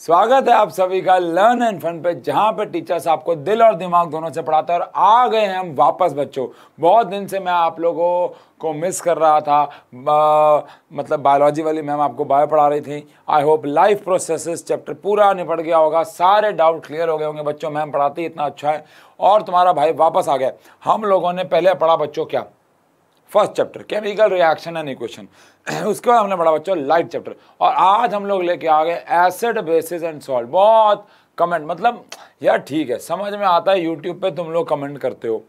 स्वागत है आप सभी का लर्न एंड फन पे जहाँ पे टीचर्स आपको दिल और दिमाग दोनों से पढ़ाते हैं और आ गए हैं हम वापस बच्चों बहुत दिन से मैं आप लोगों को मिस कर रहा था आ, मतलब बायोलॉजी वाली मैम आपको बायो पढ़ा रही थी I hope life processes chapter पूरा निपट गया होगा सारे डाउट क्लियर हो गए होंगे बच्चों मैम पढ़ाती इतना अच्छा है और तुम्हारा भाई वापस आ गया हम लोगों ने पहले पढ़ा बच्चों क्या first chapter chemical reaction and equation उसके बाद हमने पढ़ा बच्चों लाइट चैप्टर और आज हम लोग लेके आ गए एसिड बेसिस एंड सॉल्ट बहुत कमेंट मतलब यार ठीक है समझ में आता है यूट्यूब पे तुम लोग कमेंट करते हो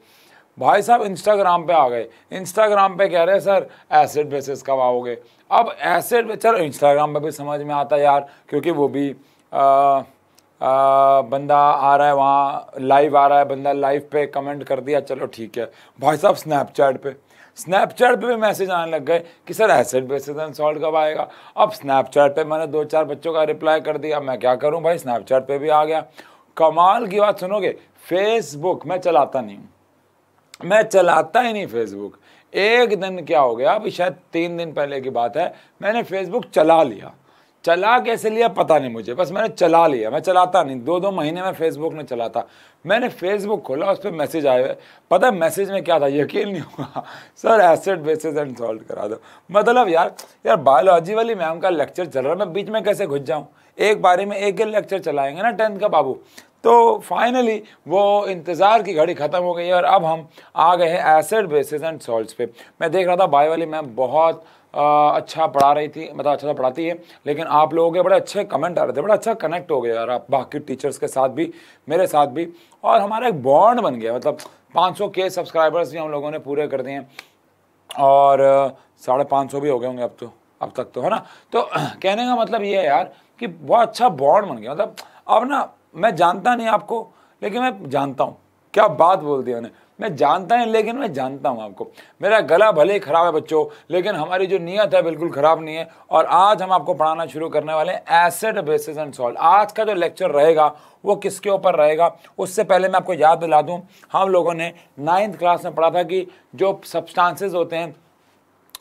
भाई साहब इंस्टाग्राम पे आ गए इंस्टाग्राम पे कह रहे हैं सर एसिड बेसिस कब आओगे अब एसिड चलो इंस्टाग्राम पे भी समझ में आता है यार क्योंकि वो भी आ, आ, बंदा आ रहा है वहाँ लाइव आ रहा है बंदा लाइव पे कमेंट कर दिया चलो ठीक है भाई साहब स्नैपचैट पर स्नैपचैट पे भी मैसेज आने लग गए कि सर एसिड बेसिडन अनसॉल्व कब आएगा अब स्नैपचैट पे मैंने दो चार बच्चों का रिप्लाई कर दिया मैं क्या करूँ भाई स्नैपचैट पे भी आ गया कमाल की बात सुनोगे फेसबुक मैं चलाता नहीं हूँ मैं चलाता ही नहीं फेसबुक एक दिन क्या हो गया अभी शायद तीन दिन पहले की बात है मैंने फेसबुक चला लिया चला कैसे लिया पता नहीं मुझे बस मैंने चला लिया मैं चलाता नहीं दो दो महीने में फेसबुक में चलाता मैंने फेसबुक खोला उस पर मैसेज आए हुए पता है मैसेज में क्या था यकीन नहीं हुआ sir acid bases and solve करा दो मतलब यार यार बायोलॉजी वाली मैम का लेक्चर चल रहा है मैं बीच में कैसे घुस जाऊँ एक बारे में एक ही लेक्चर चलाएंगे ना टेंथ का बाबू तो फाइनली वो इंतज़ार की घड़ी ख़त्म हो गई और अब हम आ गए हैं एसिड बेसिस एंड सॉल्ट पे मैं देख रहा था बायो वाली मैम बहुत अच्छा पढ़ा रही थी मतलब अच्छा पढ़ाती है लेकिन आप लोगों के बड़े अच्छे कमेंट आ रहे थे बड़ा अच्छा कनेक्ट हो गया यार आप बाकी टीचर्स के साथ भी मेरे साथ भी और हमारा एक बॉन्ड बन गया मतलब 500 के सब्सक्राइबर्स भी हम लोगों ने पूरे कर दिए और साढ़े पाँच सौ भी हो गए होंगे अब तो अब तक तो है ना तो कहने का मतलब ये है यार कि बहुत अच्छा बॉन्ड बन गया मतलब अब ना मैं जानता नहीं आपको लेकिन मैं जानता हूँ क्या बात बोल दी उन्हें मैं जानता नहीं लेकिन मैं जानता हूँ आपको मेरा गला भले ही ख़राब है बच्चों लेकिन हमारी जो नीयत है बिल्कुल ख़राब नहीं है और आज हम आपको पढ़ाना शुरू करने वाले हैं एसिड बेसिस एंड सॉल्ट आज का जो लेक्चर रहेगा वो किसके ऊपर रहेगा उससे पहले मैं आपको याद दिला दूँ हम लोगों ने नाइन्थ क्लास में पढ़ा था कि जो सब्सटांसेज होते हैं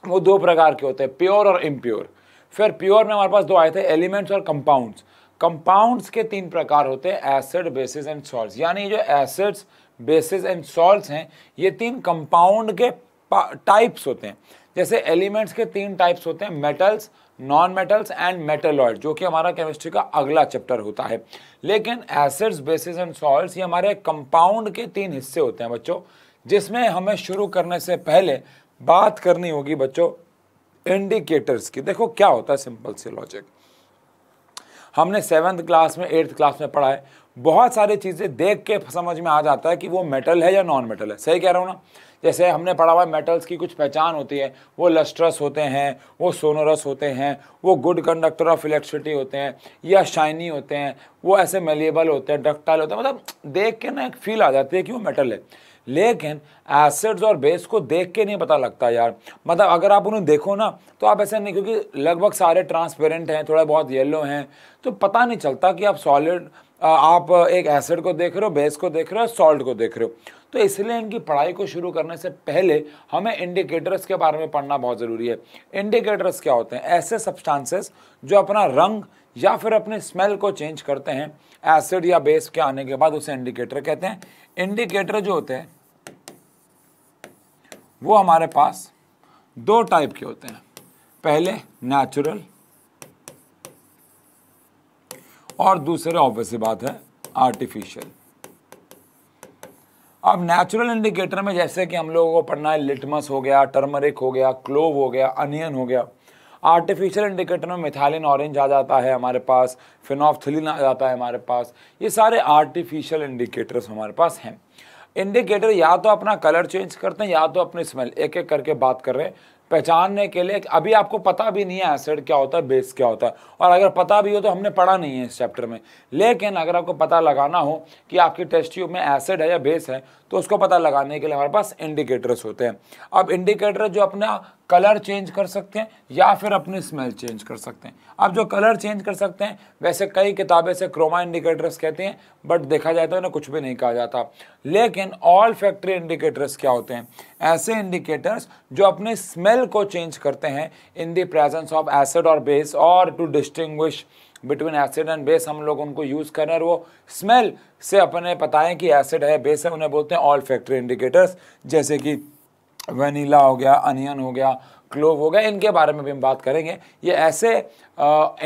वो दो प्रकार के होते हैं प्योर और इम्प्योर फिर प्योर में हमारे पास दो आए थे एलिमेंट्स और कंपाउंड्स कंपाउंड्स के तीन प्रकार होते हैं एसिड बेसिस एंड सॉल्ट्स यानी जो एसिड्स बेसिस एंड सॉल्ट्स हैं ये तीन कंपाउंड के टाइप्स होते हैं जैसे एलिमेंट्स के तीन टाइप्स होते हैं metals non metals and metalloid जो कि हमारा केमिस्ट्री का अगला चैप्टर होता है लेकिन एसिड्स बेसिस एंड सॉल्ट्स ये हमारे कंपाउंड के तीन हिस्से होते हैं बच्चों जिसमें हमें शुरू करने से पहले बात करनी होगी बच्चों इंडिकेटर्स की देखो क्या होता है सिंपल से लॉजिक हमने सेवन्थ क्लास में एट्थ क्लास में पढ़ा है बहुत सारी चीज़ें देख के समझ में आ जाता है कि वो मेटल है या नॉन मेटल है सही कह रहा हूँ ना जैसे हमने पढ़ा हुआ मेटल्स की कुछ पहचान होती है वो लस्ट्रस होते हैं वो सोनोरस होते हैं वो गुड कंडक्टर ऑफ इलेक्ट्रिसिटी होते हैं या शाइनी होते हैं वो ऐसे मेलेबल होते हैं डक्टाइल होते हैं मतलब देख के ना एक फील आ जाती है कि वो मेटल है लेकिन एसिड्स और बेस को देख के नहीं पता लगता यार मतलब अगर आप उन्हें देखो ना तो आप ऐसे नहीं क्योंकि लगभग सारे ट्रांसपेरेंट हैं थोड़ा बहुत येलो हैं तो पता नहीं चलता कि आप सॉलिड आप एक एसिड को देख रहे हो बेस को देख रहे हो सॉल्ट को देख रहे हो तो इसलिए इनकी पढ़ाई को शुरू करने से पहले हमें इंडिकेटर्स के बारे में पढ़ना बहुत ज़रूरी है इंडिकेटर्स क्या होते हैं ऐसे सब्सटेंसेस जो अपना रंग या फिर अपने स्मेल को चेंज करते हैं एसिड या बेस के आने के बाद उसे इंडिकेटर कहते हैं इंडिकेटर जो होते हैं वो हमारे पास दो टाइप के होते हैं पहले नेचुरल और दूसरे ऑब्वियस बात है आर्टिफिशियल अब नेचुरल इंडिकेटर में जैसे कि हम लोगों को पढ़ना है लिटमस हो गया टर्मरिक हो गया क्लोव हो गया अनियन हो गया आर्टिफिशियल इंडिकेटर में मिथालिन ऑरेंज आ जाता है हमारे पास फिनॉफ्थिलिन आ जाता है हमारे पास ये सारे आर्टिफिशियल इंडिकेटर्स हमारे पास हैं इंडिकेटर या तो अपना कलर चेंज करते हैं या तो अपनी स्मेल एक एक करके बात कर रहे हैं पहचानने के लिए अभी आपको पता भी नहीं है एसिड क्या होता है बेस क्या होता है और अगर पता भी हो तो हमने पढ़ा नहीं है इस चैप्टर में लेकिन अगर आपको पता लगाना हो कि आपकी टेस्ट ट्यूब में एसिड है या बेस है तो उसको पता लगाने के लिए हमारे पास इंडिकेटर्स होते हैं अब इंडिकेटर जो अपना कलर चेंज कर सकते हैं या फिर अपनी स्मेल चेंज कर सकते हैं आप जो कलर चेंज कर सकते हैं वैसे कई किताबें से क्रोमा इंडिकेटर्स कहते हैं बट देखा जाए तो उन्हें कुछ भी नहीं कहा जाता लेकिन ऑल फैक्ट्री इंडिकेटर्स क्या होते हैं ऐसे इंडिकेटर्स जो अपने स्मेल को चेंज करते हैं in the presence of acid और बेस और to distinguish between acid and base हम लोग उनको यूज़ कर रहे हैं और वो स्मेल से अपने पता है कि एसिड है बेस है उन्हें बोलते हैं ऑल फैक्ट्री इंडिकेटर्स जैसे कि वनीला हो गया अनियन हो गया क्लोव हो गया इनके बारे में भी हम बात करेंगे ये ऐसे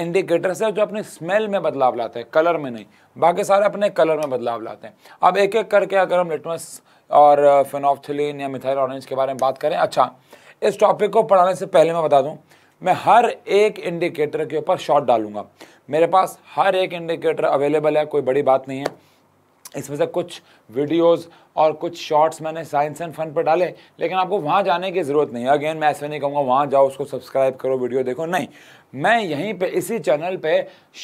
इंडिकेटर्स हैं जो अपने स्मेल में बदलाव लाते हैं कलर में नहीं बाकी सारे अपने कलर में बदलाव लाते हैं अब एक एक करके अगर हम लिटमस और फिनॉफ्थिलीन या मिथाइल ऑरेंज के बारे में बात करें अच्छा इस टॉपिक को पढ़ाने से पहले मैं बता दूँ मैं हर एक इंडिकेटर के ऊपर शॉट डालूंगा मेरे पास हर एक इंडिकेटर अवेलेबल है कोई बड़ी बात नहीं है इसमें से कुछ वीडियोस और कुछ शॉर्ट्स मैंने साइंस एंड फन पर डाले लेकिन आपको वहाँ जाने की ज़रूरत नहीं है अगेन मैं ऐसे नहीं कहूँगा वहाँ जाओ उसको सब्सक्राइब करो वीडियो देखो नहीं मैं यहीं पे इसी चैनल पे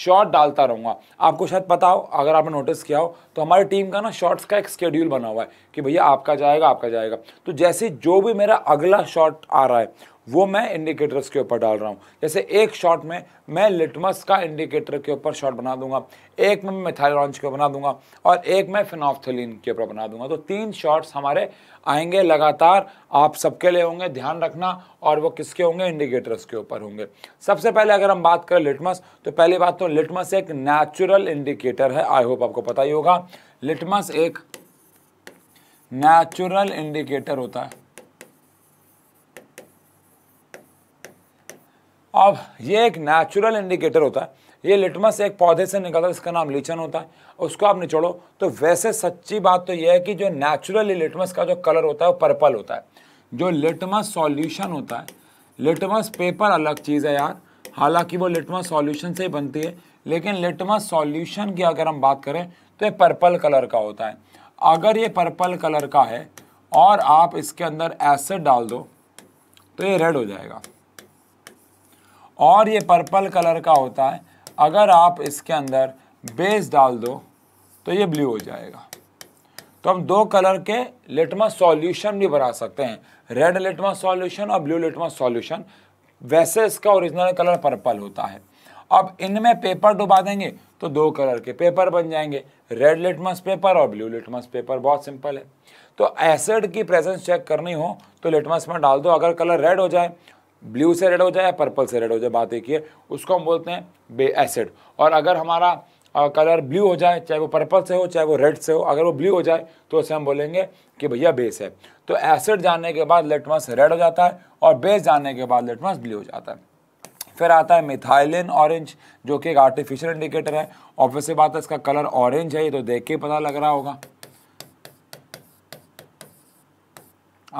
शॉर्ट डालता रहूँगा आपको शायद पता हो अगर आपने नोटिस किया हो तो हमारी टीम का ना शॉर्ट्स का एक स्केड्यूल बना हुआ है कि भैया आपका जाएगा आपका जाएगा तो जैसे जो भी मेरा अगला शॉर्ट आ रहा है वो मैं इंडिकेटर्स के ऊपर डाल रहा हूँ जैसे एक शॉट में मैं लिटमस का इंडिकेटर के ऊपर शॉट बना दूंगा एक में मिथाइल के बना दूंगा और एक में फिनॉफ्थलीन के ऊपर बना दूंगा तो तीन शॉट्स हमारे आएंगे लगातार आप सबके लिए होंगे ध्यान रखना और वो किसके होंगे इंडिकेटर्स के ऊपर होंगे सबसे पहले अगर हम बात करें लिटमस तो पहली बात तो लिटमस एक नेचुरल इंडिकेटर है आई होप आपको पता ही होगा लिटमस एक नेचुरल इंडिकेटर होता है अब ये एक नेचुरल इंडिकेटर होता है ये लिटमस एक पौधे से निकलता है इसका नाम लीचन होता है उसको आप निचोड़ो तो वैसे सच्ची बात तो यह है कि जो नेचुरली लिटमस का जो कलर होता है वो पर्पल होता है जो लिटमस सॉल्यूशन होता है लिटमस पेपर अलग चीज़ है यार हालांकि वो लिटमस सॉल्यूशन से ही बनती है लेकिन लिटमस सॉल्यूशन की अगर हम बात करें तो ये पर्पल कलर का होता है अगर ये पर्पल कलर का है और आप इसके अंदर एसिड डाल दो तो ये रेड हो जाएगा और ये पर्पल कलर का होता है अगर आप इसके अंदर बेस डाल दो तो ये ब्लू हो जाएगा तो हम दो कलर के लिटमस सॉल्यूशन भी बना सकते हैं रेड लेटमा सॉल्यूशन और ब्लू लिटमस सॉल्यूशन वैसे इसका ओरिजिनल कलर पर्पल होता है अब इनमें पेपर डुबा देंगे तो दो कलर के पेपर बन जाएंगे रेड लिटमस पेपर और ब्लू लिटमस पेपर बहुत सिंपल है तो एसिड की प्रेजेंस चेक करनी हो तो लिटमस में डाल दो अगर कलर रेड हो जाए ब्लू से रेड हो जाए या पर्पल से रेड हो जाए बात एक ही है उसको हम बोलते हैं बे एसिड और अगर हमारा कलर ब्लू हो जाए चाहे वो पर्पल से हो चाहे वो रेड से हो अगर वो ब्लू हो जाए तो उसे हम बोलेंगे कि भैया बेस है तो एसिड जानने के बाद लेटमस रेड हो जाता है और बेस जाने के बाद लेटमस ब्लू हो जाता है फिर आता है मिथाइलिन ऑरेंज जो कि एक आर्टिफिशियल इंडिकेटर है ऑब्वियसली बात है इसका कलर ऑरेंज है ये तो देख के पता लग रहा होगा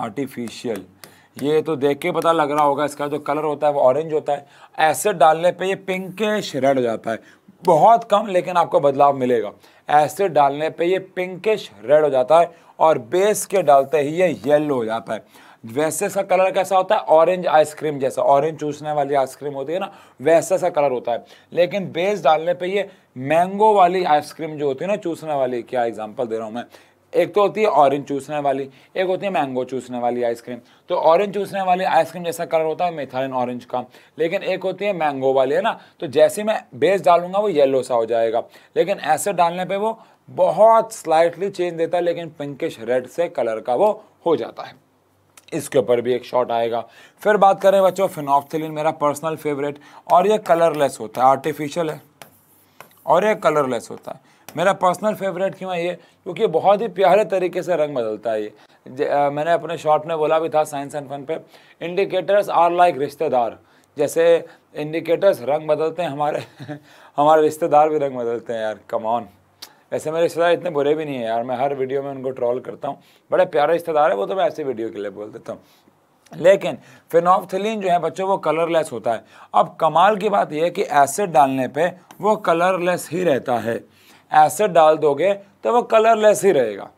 आर्टिफिशियल ये तो देख के पता लग रहा होगा इसका जो कलर होता है वो ऑरेंज होता है एसिड डालने पे ये पिंकिश रेड हो जाता है बहुत कम लेकिन आपको बदलाव मिलेगा एसिड डालने पे ये पिंकिश रेड हो जाता है और बेस के डालते ही ये येलो हो जाता है वैसे सा कलर कैसा होता है ऑरेंज आइसक्रीम जैसा ऑरेंज चूसने वाली आइसक्रीम होती है ना वैसे सा कलर होता है लेकिन बेस डालने पे ये मैंगो वाली आइसक्रीम जो होती है ना चूसने वाली क्या एग्जांपल दे रहा हूँ मैं एक तो होती है ऑरेंज चूसने वाली एक होती है मैंगो चूसने वाली आइसक्रीम तो ऑरेंज चूसने वाली आइसक्रीम जैसा कलर होता है मिथालिन ऑरेंज का लेकिन एक होती है मैंगो वाली है ना तो जैसे मैं बेस डालूंगा वो येलो सा हो जाएगा लेकिन ऐसे डालने पे वो बहुत स्लाइटली चेंज देता है लेकिन पिंकिश रेड से कलर का वो हो जाता है इसके ऊपर भी एक शॉट आएगा फिर बात करें बच्चों फिनॉफ्थिलिन मेरा पर्सनल फेवरेट और ये कलरलेस होता है आर्टिफिशियल है और ये कलरलेस होता है मेरा पर्सनल फेवरेट क्यों है ये क्योंकि बहुत ही प्यारे तरीके से रंग बदलता है ये आ, मैंने अपने शॉर्ट में बोला भी था साइंस एंड फन पे इंडिकेटर्स आर लाइक रिश्तेदार जैसे इंडिकेटर्स रंग बदलते हैं हमारे हमारे रिश्तेदार भी रंग बदलते हैं यार कमॉन ऐसे मेरे रिश्तेदार इतने बुरे भी नहीं है यार मैं हर वीडियो में उनको ट्रॉल करता हूँ बड़े प्यारे रिश्तेदार है वो तो मैं ऐसे वीडियो के लिए बोल देता हूँ लेकिन फिनॉफथिलीन जो है बच्चों वो कलरलेस होता है अब कमाल की बात यह है कि एसिड डालने पे वो कलरलेस ही रहता है एसिड डाल दोगे तो वो कलरलेस ही रहेगा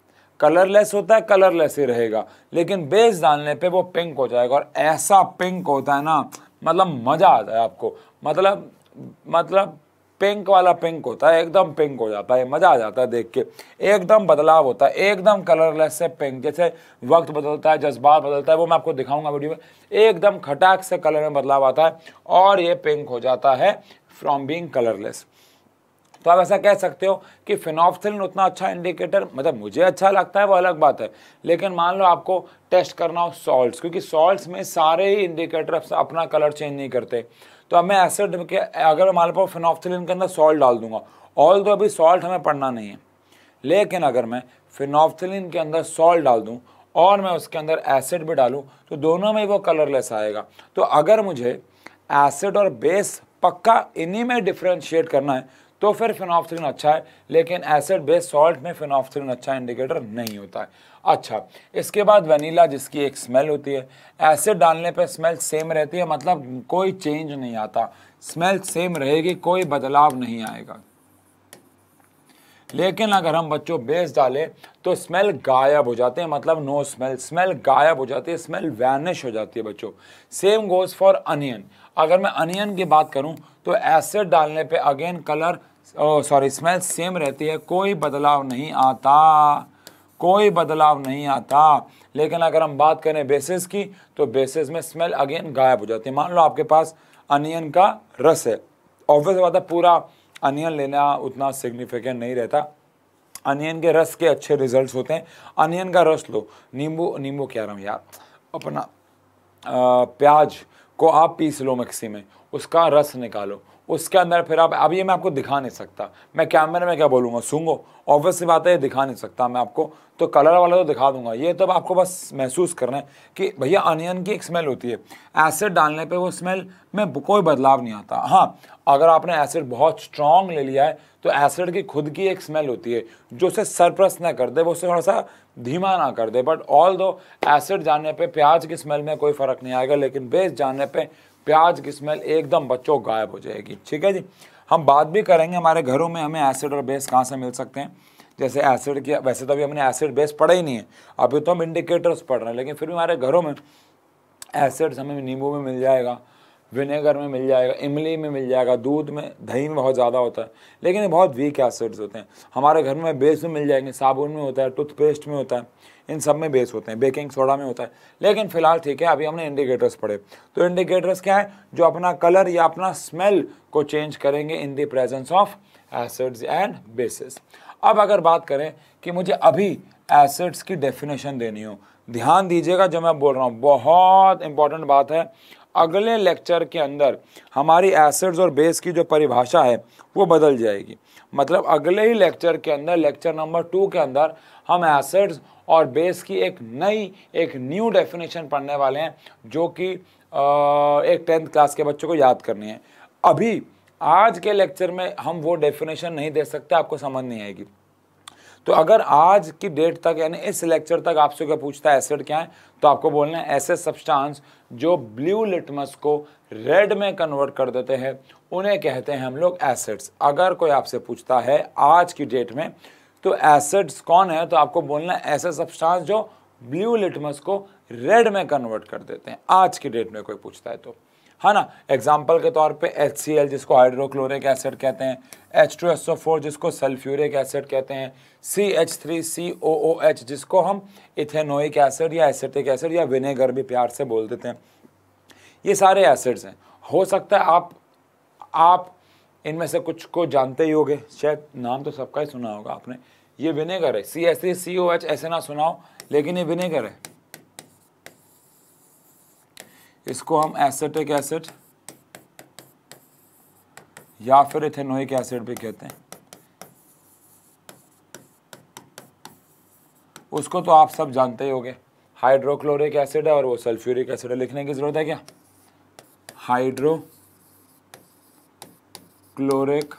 कलरलेस होता है कलरलेस ही रहेगा लेकिन बेस डालने पे वो पिंक हो जाएगा और ऐसा पिंक होता है ना मतलब मज़ा आता है आपको मतलब मतलब पिंक वाला पिंक होता है एकदम पिंक हो जाता है मज़ा आ जाता है देख के एकदम बदलाव होता है एकदम कलरलेस से पिंक जैसे वक्त बदलता है जज्बात बदलता है वो मैं आपको दिखाऊंगा वीडियो में एकदम खटाक से कलर में बदलाव आता है और ये पिंक हो जाता है फ्रॉम बीइंग कलरलेस तो आप ऐसा कह सकते हो कि फिनॉफ्थलिन उतना अच्छा इंडिकेटर मतलब मुझे अच्छा लगता है वो अलग बात है लेकिन मान लो आपको टेस्ट करना हो सॉल्ट्स क्योंकि सॉल्ट्स में सारे ही इंडिकेटर अपना कलर चेंज नहीं करते तो अब मैं एसिड के अगर मान लो फिनॉफ्थलिन के अंदर सॉल्ट डाल दूंगा ऑल तो अभी सॉल्ट हमें पढ़ना नहीं है लेकिन अगर मैं फिनॉफ्थलिन के अंदर सॉल्ट डाल दूँ और मैं उसके अंदर एसिड भी डालूँ तो दोनों में वो कलरलेस आएगा तो अगर मुझे एसिड और बेस पक्का इन्हीं में डिफ्रेंशिएट करना है तो फिर फिनॉफ्थ्रिन अच्छा है लेकिन एसिड बेस सॉल्ट में फिनॉफ्थ्रिन अच्छा इंडिकेटर नहीं होता है अच्छा इसके बाद वनीला जिसकी एक स्मेल होती है एसिड डालने पर स्मेल सेम रहती है मतलब कोई चेंज नहीं आता स्मेल सेम रहेगी कोई बदलाव नहीं आएगा लेकिन अगर हम बच्चों बेस डालें तो स्मेल गायब हो जाते हैं मतलब नो स्मेल स्मेल गायब हो जाती है स्मेल वैनिश हो जाती है बच्चों सेम गोज़ फॉर अनियन अगर मैं अनियन की बात करूं तो एसिड डालने पे again colour sorry smell same रहती है कोई बदलाव नहीं आता कोई बदलाव नहीं आता लेकिन अगर हम बात करें बेसिस की तो बेसिस में स्मेल अगेन गायब हो जाती है मान लो आपके पास अनियन का रस है ऑब्वियस बात है पूरा अनियन लेना उतना सिग्निफिकेंट नहीं रहता अनियन के रस के अच्छे रिजल्ट्स होते हैं अनियन का रस लो नींबू नींबू कह रहा हूँ यार अपना आ, प्याज को आप पीस लो मिक्सी में उसका रस निकालो उसके अंदर फिर आप अब ये मैं आपको दिखा नहीं सकता मैं कैमरे में क्या बोलूँगा सूंगो ऑब्वियस सी बात है ये दिखा नहीं सकता मैं आपको तो कलर वाला तो दिखा दूंगा ये तो आपको बस महसूस करना है कि भैया अनियन की एक स्मेल होती है एसिड डालने पे वो स्मेल में कोई बदलाव नहीं आता हाँ अगर आपने एसिड बहुत स्ट्रॉन्ग ले लिया है तो एसिड की खुद की एक स्मेल होती है जो उसे सरप्रस ना कर दे वो उसे थोड़ा सा धीमा ना कर दे बट ऑल दो एसिड जाने पे प्याज की स्मेल में कोई फ़र्क नहीं आएगा लेकिन बेस जाने पे प्याज की स्मेल एकदम बच्चों गायब हो जाएगी ठीक है जी हम बात भी करेंगे हमारे घरों में हमें एसिड और बेस कहाँ से मिल सकते हैं जैसे एसिड की वैसे तो अभी हमने एसिड बेस पढ़ा ही नहीं है अभी तो हम इंडिकेटर्स पढ़ रहे हैं लेकिन फिर भी हमारे घरों में एसिड्स हमें नींबू में मिल जाएगा विनेगर में मिल जाएगा इमली में मिल जाएगा दूध में दही में बहुत ज़्यादा होता है लेकिन ये बहुत वीक एसिड्स होते हैं हमारे घर में बेस में मिल जाएंगे साबुन में होता है टूथपेस्ट में होता है इन सब में बेस होते हैं बेकिंग सोडा में होता है लेकिन फिलहाल ठीक है अभी हमने इंडिकेटर्स पढ़े तो इंडिकेटर्स क्या है जो अपना कलर या अपना स्मेल को चेंज करेंगे in the presence of acids and bases अब अगर बात करें कि मुझे अभी एसिड्स की डेफिनेशन देनी हो ध्यान दीजिएगा जो मैं बोल रहा हूँ बहुत इंपॉर्टेंट बात है अगले लेक्चर के अंदर हमारी एसिड्स और बेस की जो परिभाषा है वो बदल जाएगी मतलब अगले ही लेक्चर के अंदर लेक्चर नंबर टू के अंदर हम एसिड्स और बेस की एक नई एक न्यू डेफिनेशन पढ़ने वाले हैं जो कि एक टेंथ क्लास के बच्चों को याद करनी है अभी आज के लेक्चर में हम वो डेफिनेशन नहीं दे सकते आपको समझ नहीं आएगी तो अगर आज की डेट तक यानी इस लेक्चर तक आपसे क्या पूछता है एसिड क्या है तो आपको बोलना है ऐसे सब्सटेंस जो ब्लू लिटमस को रेड में कन्वर्ट कर देते हैं उन्हें कहते हैं हम लोग एसिड्स अगर कोई आपसे पूछता है आज की डेट में तो एसिड्स कौन है तो आपको बोलना है ऐसे सब्सटेंस जो ब्लू लिटमस को रेड में कन्वर्ट कर देते हैं आज की डेट में कोई पूछता है तो है हाँ ना एग्जाम्पल के तौर पे एच जिसको हाइड्रोक्लोरिक एसिड कहते हैं H two S O four जिसको सल्फ्यूरिक एसिड कहते हैं C H three C O O H जिसको हम इथेनोइक एसिड या एसिटिक एसिड या विनेगर भी प्यार से बोल देते हैं ये सारे एसिड्स हैं हो सकता है आप आप इनमें से कुछ को जानते ही होंगे शायद नाम तो सबका ही सुना होगा आपने ये विनेगर है सी ऐसे सी ओ एच ऐसे ना सुनाओ लेकिन ये विनेगर है इसको हम एसेटिक एसिड या फिर इथेनोइक एसिड भी कहते हैं उसको तो आप सब जानते ही होंगे हाइड्रोक्लोरिक एसिड है और वो सल्फ्यूरिक एसिड है लिखने की ज़रूरत है क्या हाइड्रो क्लोरिक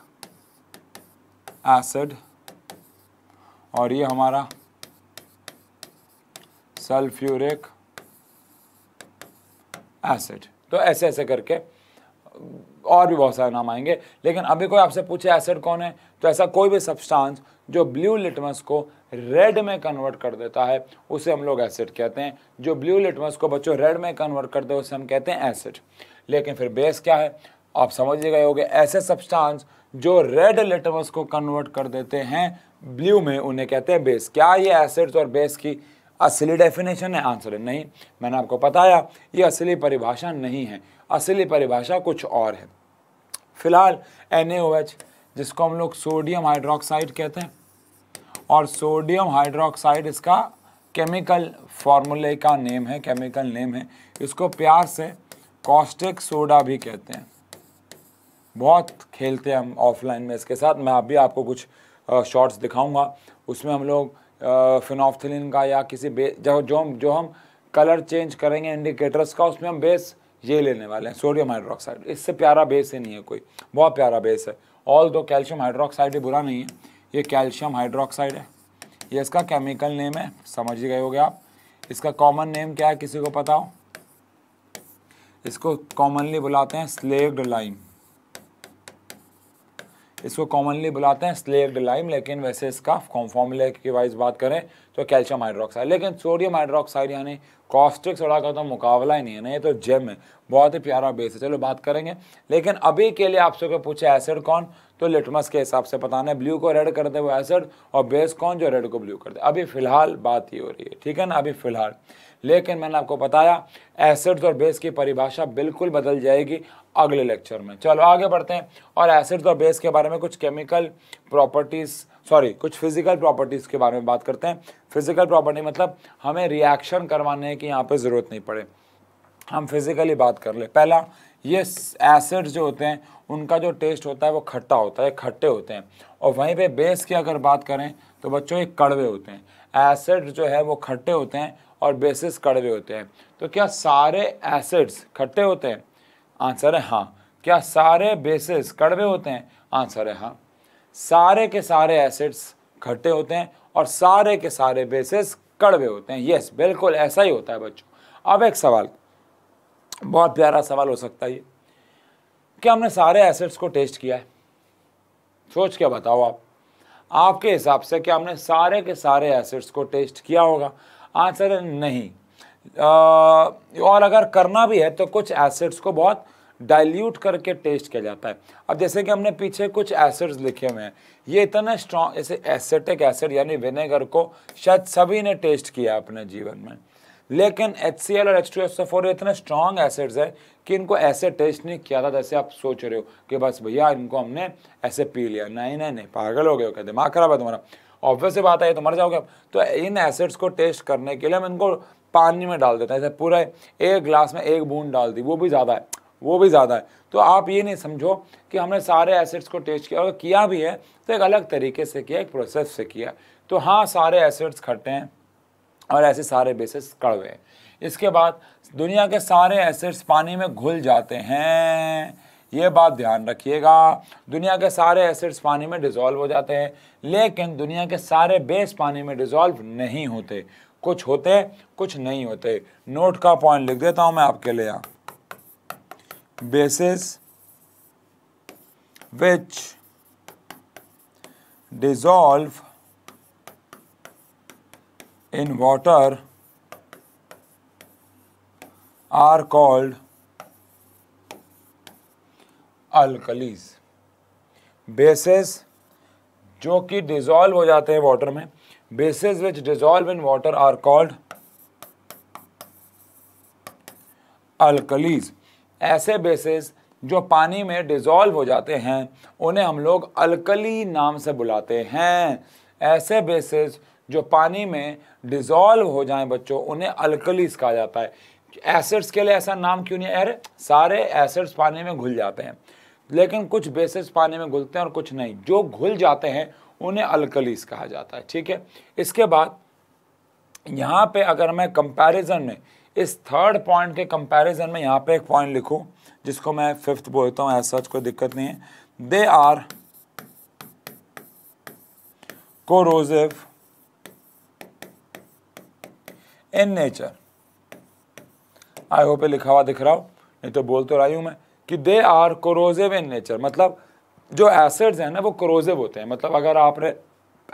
एसिड और ये हमारा सल्फ्यूरिक एसिड तो ऐसे ऐसे करके और भी बहुत सारे नाम आएंगे लेकिन अभी कोई आपसे पूछे एसिड कौन है तो ऐसा कोई भी सब्सटेंस जो ब्लू लिटमस को रेड में कन्वर्ट कर देता है उसे हम लोग एसिड कहते हैं जो ब्लू लिटमस को बच्चों रेड में कन्वर्ट कर दे उसे हम कहते हैं एसिड लेकिन फिर बेस क्या है आप समझ गए होंगे ऐसे सब्सटेंस जो रेड लेटमस को कन्वर्ट कर देते हैं ब्लू में उन्हें कहते हैं बेस क्या ये एसिड्स और बेस की असली डेफिनेशन है आंसर है नहीं मैंने आपको बताया ये असली परिभाषा नहीं है असली परिभाषा कुछ और है फिलहाल एन जिसको हम लोग सोडियम हाइड्रोक्साइड कहते हैं और सोडियम हाइड्रोक्साइड इसका केमिकल फॉर्मूले का नेम है केमिकल नेम है इसको प्यार से कॉस्टिक सोडा भी कहते हैं बहुत खेलते हैं हम ऑफलाइन में इसके साथ मैं अभी आपको कुछ शॉट्स दिखाऊंगा उसमें हम लोग फिनॉफ्थिलिन का या किसी बे जो जो हम जो हम कलर चेंज करेंगे इंडिकेटर्स का उसमें हम बेस ये लेने वाले हैं सोडियम हाइड्रोक्साइड इससे प्यारा बेस ही नहीं है कोई बहुत प्यारा बेस है ऑल दो कैल्शियम हाइड्रोक्साइड ही बुरा नहीं है ये कैल्शियम हाइड्रोक्साइड है ये इसका केमिकल नेम है समझ ही गए हो आप इसका कॉमन नेम क्या है किसी को पता हो इसको कॉमनली बुलाते हैं स्लेव्ड लाइम इसको कॉमनली बुलाते हैं स्लेक्ड लाइम लेकिन वैसे इसका फॉर्मूले की वाइज बात करें तो कैल्शियम हाइड्रोक्साइड लेकिन सोडियम हाइड्रोक्साइड यानी कॉस्टिक सोडा का तो मुकाबला ही नहीं है ना ये तो जेम है बहुत ही प्यारा बेस है चलो बात करेंगे लेकिन अभी के लिए आप सबको पूछे एसिड कौन तो लिटमस के हिसाब से पता है ब्लू को रेड कर दे वो एसिड और बेस कौन जो रेड को ब्लू कर दे अभी फिलहाल बात ही हो रही है ठीक है ना अभी फिलहाल लेकिन मैंने आपको बताया एसिड्स और बेस की परिभाषा बिल्कुल बदल जाएगी अगले लेक्चर में चलो आगे बढ़ते हैं और एसिड्स और बेस के बारे में कुछ केमिकल प्रॉपर्टीज़ सॉरी कुछ फिजिकल प्रॉपर्टीज़ के बारे में बात करते हैं फिजिकल प्रॉपर्टी मतलब हमें रिएक्शन करवाने की यहाँ पर ज़रूरत नहीं पड़े हम फिज़िकली बात कर ले पहला ये एसिड्स जो होते हैं उनका जो टेस्ट होता है वो खट्टा होता है खट्टे होते हैं और वहीं पे बेस की अगर बात करें तो बच्चों ये कड़वे होते हैं एसिड जो है वो खट्टे होते हैं और बेसिस कड़वे होते हैं तो क्या सारे एसिड्स खट्टे होते हैं आंसर है हाँ क्या सारे बेसिस कड़वे होते हैं आंसर है हाँ सारे के सारे एसिड्स खट्टे होते हैं और सारे के सारे बेसिस कड़वे होते हैं यस बिल्कुल ऐसा ही होता है बच्चों अब एक सवाल बहुत प्यारा सवाल हो सकता है ये क्या हमने सारे एसिड्स को टेस्ट किया है सोच के बताओ आप आपके हिसाब से क्या हमने सारे के सारे एसिड्स को टेस्ट किया होगा आंसर है नहीं आ, और अगर करना भी है तो कुछ एसिड्स को बहुत डाइल्यूट करके टेस्ट किया जाता है अब जैसे कि हमने पीछे कुछ एसिड्स लिखे हुए हैं ये इतना स्ट्रॉन्ग जैसे एसेटिक एसिड यानी विनेगर को शायद सभी ने टेस्ट किया अपने जीवन में लेकिन एच सी एल और एच टू एस फोर इतने स्ट्रॉन्ग एसिड्स है कि इनको ऐसे टेस्ट नहीं किया था जैसे आप सोच रहे हो कि बस भैया इनको हमने ऐसे पी लिया नहीं नहीं नहीं पागल हो गए हो क्या दिमाग खराब है तुम्हारा ऑब्वियस से बात है तो मर जाओगे आप तो इन एसिड्स को टेस्ट करने के लिए हम इनको पानी में डाल देते हैं जैसे पूरा एक गिलास में एक बूंद डाल दी वो भी ज़्यादा है वो भी ज़्यादा है तो आप ये नहीं समझो कि हमने सारे एसिड्स को टेस्ट किया अगर किया भी है तो एक अलग तरीके से किया एक प्रोसेस से किया तो हाँ सारे एसिड्स खट्टे हैं और ऐसे सारे बेसिस कड़वे हैं इसके बाद दुनिया के सारे एसिड्स पानी में घुल जाते हैं ये बात ध्यान रखिएगा दुनिया के सारे एसिड्स पानी में डिज़ोल्व हो जाते हैं लेकिन दुनिया के सारे बेस पानी में डिज़ोल्व नहीं होते कुछ होते कुछ नहीं होते नोट का पॉइंट लिख देता हूं मैं आपके लिए bases which dissolve in water are called alkalis bases जो कि डिज़ोल्व हो जाते हैं वाटर में bases which dissolve in water are called alkalis ऐसे बेसिस जो पानी में डिज़ोल्व हो जाते हैं उन्हें हम लोग अल्कली नाम से बुलाते हैं ऐसे बेसिस जो पानी में डिज़ोल्व हो जाएं बच्चों उन्हें अल्कलीस कहा जाता है एसिड्स के लिए ऐसा नाम क्यों नहीं अरे सारे एसिड्स पानी में घुल जाते हैं लेकिन कुछ बेसिस पानी में घुलते हैं और कुछ नहीं जो घुल जाते हैं उन्हें अल्कलीस कहा जाता है ठीक है इसके बाद यहाँ पे अगर मैं कंपैरिजन में इस थर्ड पॉइंट के कंपैरिजन में यहाँ पे एक पॉइंट लिखूँ जिसको मैं फिफ्थ बोलता हूँ ऐसा कोई दिक्कत नहीं है they are corrosive in nature I hope ये लिखा हुआ दिख रहा हो नहीं तो बोल तो रही हूँ मैं कि they are corrosive in nature मतलब जो एसिड्स हैं ना वो क्रोजेव होते हैं मतलब अगर आपने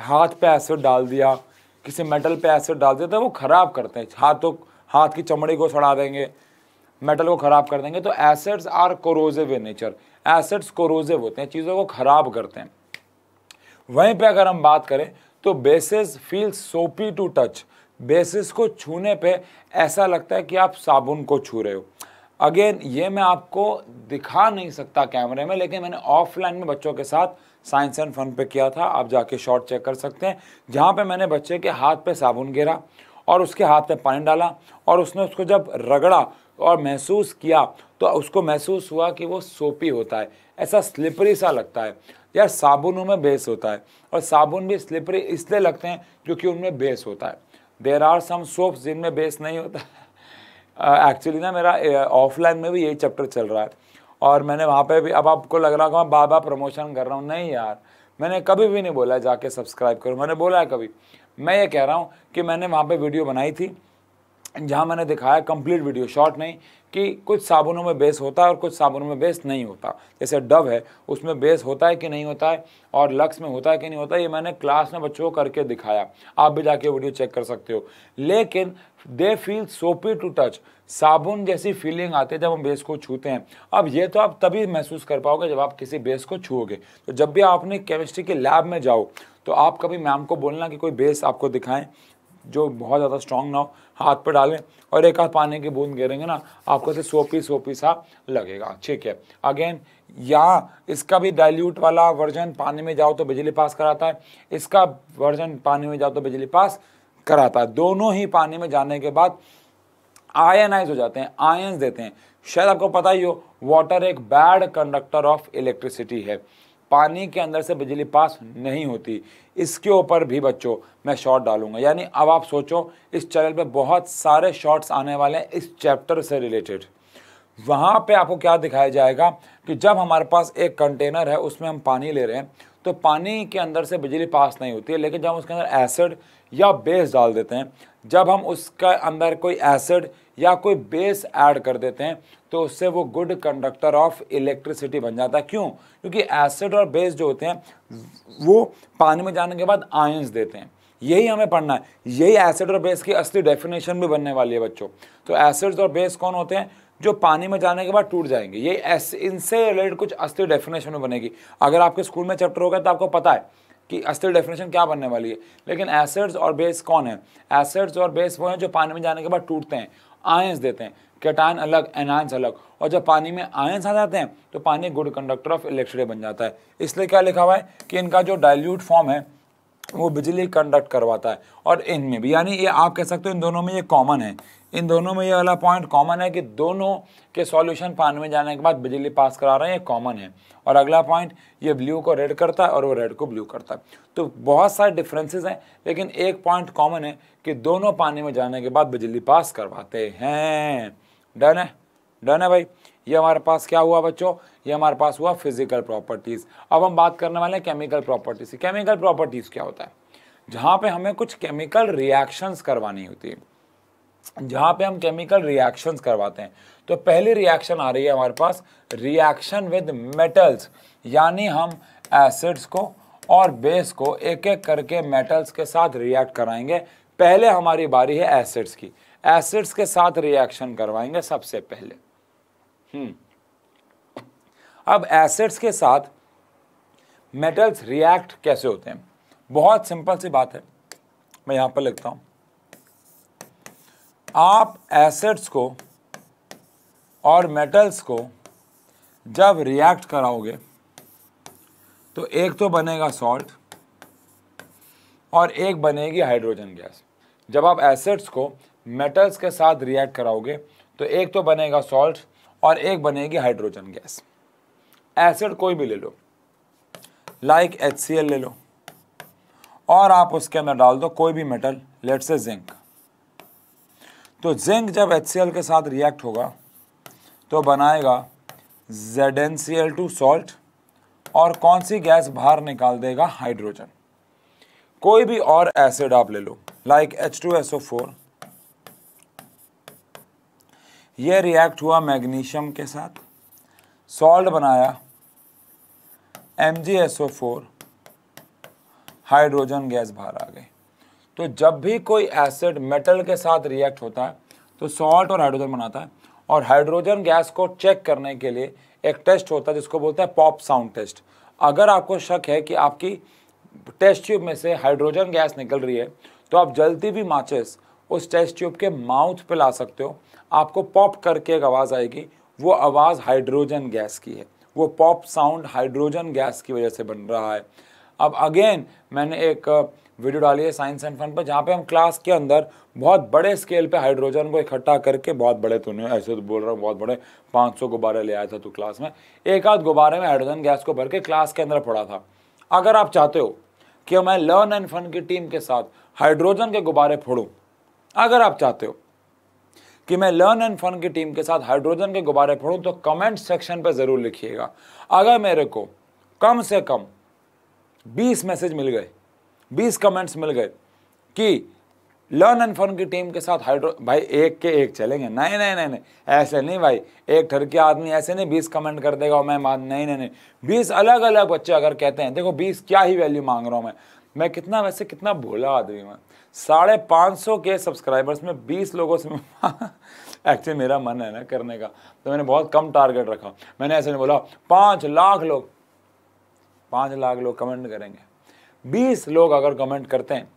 हाथ पे एसिड डाल दिया किसी मेटल पे एसिड डाल दिया तो वो ख़राब करते हैं हाथों हाथ की चमड़ी को सड़ा देंगे मेटल को ख़राब कर देंगे तो acids are corrosive in nature acids corrosive होते हैं चीज़ों को ख़राब करते हैं वहीं पर अगर हम बात करें तो bases feel soapy to touch bases को छूने पे ऐसा लगता है कि आप साबुन को छू रहे हो अगेन ये मैं आपको दिखा नहीं सकता कैमरे में लेकिन मैंने ऑफलाइन में बच्चों के साथ साइंस एंड फन पे किया था आप जाके शॉट चेक कर सकते हैं जहाँ पे मैंने बच्चे के हाथ पे साबुन गिरा और उसके हाथ पे पानी डाला और उसने उसको जब रगड़ा और महसूस किया तो उसको महसूस हुआ कि वो सोपी होता है ऐसा स्लिपरी सा लगता है या साबुनों में बेस होता है और साबुन भी स्लिपरी इसलिए लगते हैं क्योंकि उनमें बेस होता है देर आर सम सोप्स जिनमें बेस नहीं होता है एक्चुअली uh, ना मेरा ऑफलाइन में भी यही चैप्टर चल रहा है और मैंने वहाँ पे भी अब आपको लग रहा होगा मैं बाबा प्रमोशन कर रहा हूँ नहीं यार मैंने कभी भी नहीं बोला जाके सब्सक्राइब करो मैंने बोला है कभी मैं ये कह रहा हूँ कि मैंने वहाँ पे वीडियो बनाई थी जहाँ मैंने दिखाया कंप्लीट वीडियो शॉर्ट नहीं कि कुछ साबुनों में बेस होता है और कुछ साबुनों में बेस नहीं होता जैसे डव है उसमें बेस होता है कि नहीं होता है और लक्स में होता है कि नहीं होता ये मैंने क्लास में बच्चों को करके दिखाया आप भी जाके वीडियो चेक कर सकते हो लेकिन they feel soapy to touch साबुन जैसी फीलिंग आती है जब हम बेस को छूते हैं अब ये तो आप तभी महसूस कर पाओगे जब आप किसी बेस को छूओगे तो जब भी आप अपने केमिस्ट्री के लैब में जाओ तो आप कभी मैम को बोलना कि कोई बेस आपको दिखाएं जो बहुत ज़्यादा स्ट्रॉन्ग ना हो हाथ पर डालें और एक हाथ पानी की बूंद गिरेंगे ना आपको से सोपी सोपी सा लगेगा ठीक है अगेन यहाँ इसका भी डाइल्यूट वाला वर्जन पानी में जाओ तो बिजली पास कराता है इसका वर्जन पानी में जाओ तो बिजली पास कराता है दोनों ही पानी में जाने के बाद आयनाइज हो जाते हैं आयन्स देते हैं शायद आपको पता ही हो वाटर एक बैड कंडक्टर ऑफ इलेक्ट्रिसिटी है पानी के अंदर से बिजली पास नहीं होती इसके ऊपर भी बच्चों मैं शॉर्ट डालूंगा यानी अब आप सोचो इस चैनल पे बहुत सारे शॉर्ट्स आने वाले हैं इस चैप्टर से रिलेटेड वहाँ पे आपको क्या दिखाया जाएगा कि जब हमारे पास एक कंटेनर है उसमें हम पानी ले रहे हैं तो पानी के अंदर से बिजली पास नहीं होती है लेकिन जब उसके अंदर एसिड या बेस डाल देते हैं जब हम उसका अंदर कोई एसिड या कोई बेस ऐड कर देते हैं तो उससे वो गुड कंडक्टर ऑफ इलेक्ट्रिसिटी बन जाता है क्यों क्योंकि एसिड और बेस जो होते हैं वो पानी में जाने के बाद आयंस देते हैं यही हमें पढ़ना है यही एसिड और बेस की असली डेफिनेशन भी बनने वाली है बच्चों तो एसिड्स और बेस कौन होते हैं जो पानी में जाने के बाद टूट जाएंगे ये इनसे रिलेटेड कुछ असली डेफिनेशन में बनेगी अगर आपके स्कूल में चैप्टर होगा तो आपको पता है कि अस्थिर डेफिनेशन क्या बनने वाली है लेकिन एसिड्स और बेस कौन है एसिड्स और बेस वो हैं जो पानी में जाने के बाद टूटते हैं आयंस देते हैं कैटाइन अलग एनायंस अलग और जब पानी में आयंस आ जाते हैं तो पानी गुड कंडक्टर ऑफ इलेक्ट्रिक बन जाता है इसलिए क्या लिखा हुआ है कि इनका जो डायल्यूट फॉर्म है वो बिजली कंडक्ट करवाता है और इनमें भी यानी ये आप कह सकते हो इन दोनों में ये कॉमन है इन दोनों में ये वाला पॉइंट कॉमन है कि दोनों के सॉल्यूशन पानी में जाने के बाद बिजली पास करा रहे हैं ये कॉमन है और अगला पॉइंट ये ब्लू को रेड करता है और वो रेड को ब्लू करता है तो बहुत सारे डिफरेंसेस हैं लेकिन एक पॉइंट कॉमन है कि दोनों पानी में जाने के बाद बिजली पास करवाते हैं डन है डन है भाई ये हमारे पास क्या हुआ बच्चों ये हमारे पास हुआ फिजिकल प्रॉपर्टीज़ अब हम बात करने वाले हैं केमिकल प्रॉपर्टीज़ केमिकल प्रॉपर्टीज़ क्या होता है जहाँ पे हमें कुछ केमिकल रिएक्शंस करवानी होती है जहाँ पे हम केमिकल रिएक्शंस करवाते हैं तो पहली रिएक्शन आ रही है हमारे पास रिएक्शन विद मेटल्स यानी हम एसिड्स को और बेस को एक एक करके मेटल्स के साथ रिएक्ट कराएंगे पहले हमारी बारी है एसिड्स की एसिड्स के साथ रिएक्शन करवाएंगे सबसे पहले हम्म अब एसिड्स के साथ मेटल्स रिएक्ट कैसे होते हैं बहुत सिंपल सी बात है मैं यहाँ पर लिखता हूँ आप एसेट्स को और मेटल्स को जब रिएक्ट कराओगे तो एक तो बनेगा सॉल्ट और एक बनेगी हाइड्रोजन गैस जब आप एसेट्स को मेटल्स के साथ रिएक्ट कराओगे तो एक तो बनेगा सॉल्ट और एक बनेगी हाइड्रोजन गैस एसिड कोई भी ले लो लाइक एच ले लो और आप उसके अंदर डाल दो कोई भी मेटल लेट्स से जिंक तो जिंक जब एच के साथ रिएक्ट होगा तो बनाएगा Z N C L two salt और कौन सी गैस बाहर निकाल देगा हाइड्रोजन कोई भी और एसिड आप ले लो like H two S O four यह रिएक्ट हुआ मैग्नीशियम के साथ सॉल्ट बनाया M G S O four hydrogen gas बाहर आ गई तो जब भी कोई एसिड मेटल के साथ रिएक्ट होता है तो सॉल्ट और हाइड्रोजन बनाता है और हाइड्रोजन गैस को चेक करने के लिए एक टेस्ट होता है जिसको बोलते हैं पॉप साउंड टेस्ट अगर आपको शक है कि आपकी टेस्ट ट्यूब में से हाइड्रोजन गैस निकल रही है तो आप जल्दी भी माचिस उस टेस्ट ट्यूब के माउथ पे ला सकते हो आपको पॉप करके एक आवाज़ आएगी वो आवाज़ हाइड्रोजन गैस की है वो पॉप साउंड हाइड्रोजन गैस की वजह से बन रहा है अब अगेन मैंने एक वीडियो डालिए साइंस एंड फन पर जहाँ पे हम क्लास के अंदर बहुत बड़े स्केल पे हाइड्रोजन को इकट्ठा करके बहुत बड़े तूने ऐसे तो बोल रहा हूँ बहुत बड़े 500 गुब्बारे ले आया था तू क्लास में एक आध गुब्बारे में हाइड्रोजन गैस को भर के क्लास के अंदर पढ़ा था अगर आप चाहते हो कि मैं लर्न एंड फन की टीम के साथ हाइड्रोजन के गुब्बारे फोड़ूँ अगर आप चाहते हो कि मैं लर्न एंड फन की टीम के साथ हाइड्रोजन के गुब्बारे फोड़ूँ तो कमेंट सेक्शन पर ज़रूर लिखिएगा अगर मेरे को कम से कम बीस मैसेज मिल गए बीस कमेंट्स मिल गए कि लर्न एंड फन की टीम के साथ हाइड्रो भाई एक के एक चलेंगे नहीं नहीं नहीं नहीं ऐसे नहीं भाई एक ठर के आदमी ऐसे नहीं बीस कमेंट कर देगा और मैं मान नहीं नहीं नहीं बीस अलग अलग बच्चे अगर कहते हैं देखो बीस क्या ही वैल्यू मांग रहा हूँ मैं मैं कितना वैसे कितना भोला आदमी मैं साढ़े पाँच सौ के सब्सक्राइबर्स में बीस लोगों से एक्चुअली मेरा मन है ना करने का तो मैंने बहुत कम टारगेट रखा मैंने ऐसे नहीं बोला पाँच लाख लोग पाँच लाख लोग कमेंट करेंगे बीस लोग अगर कमेंट करते हैं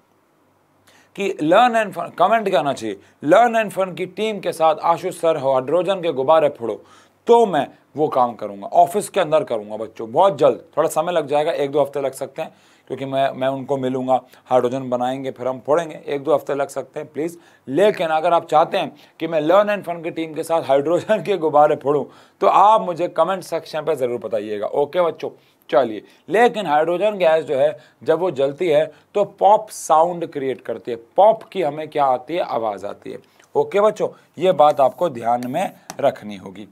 कि लर्न एंड फन कमेंट करना चाहिए लर्न एंड फन की टीम के साथ आशुष सर हो हाइड्रोजन के गुब्बारे फोड़ो तो मैं वो काम करूंगा ऑफिस के अंदर करूंगा बच्चों बहुत जल्द थोड़ा समय लग जाएगा एक दो हफ्ते लग सकते हैं क्योंकि मैं मैं उनको मिलूँगा हाइड्रोजन बनाएंगे फिर हम फोड़ेंगे एक दो हफ्ते लग सकते हैं प्लीज़ लेकिन अगर आप चाहते हैं कि मैं लर्न एंड फन की टीम के साथ हाइड्रोजन के गुब्बारे फोड़ूँ तो आप मुझे कमेंट सेक्शन पर ज़रूर बताइएगा ओके बच्चों चलिए लेकिन हाइड्रोजन गैस जो है जब वो जलती है तो पॉप साउंड क्रिएट करती है पॉप की हमें क्या आती है आवाज़ आती है ओके बच्चों ये बात आपको ध्यान में रखनी होगी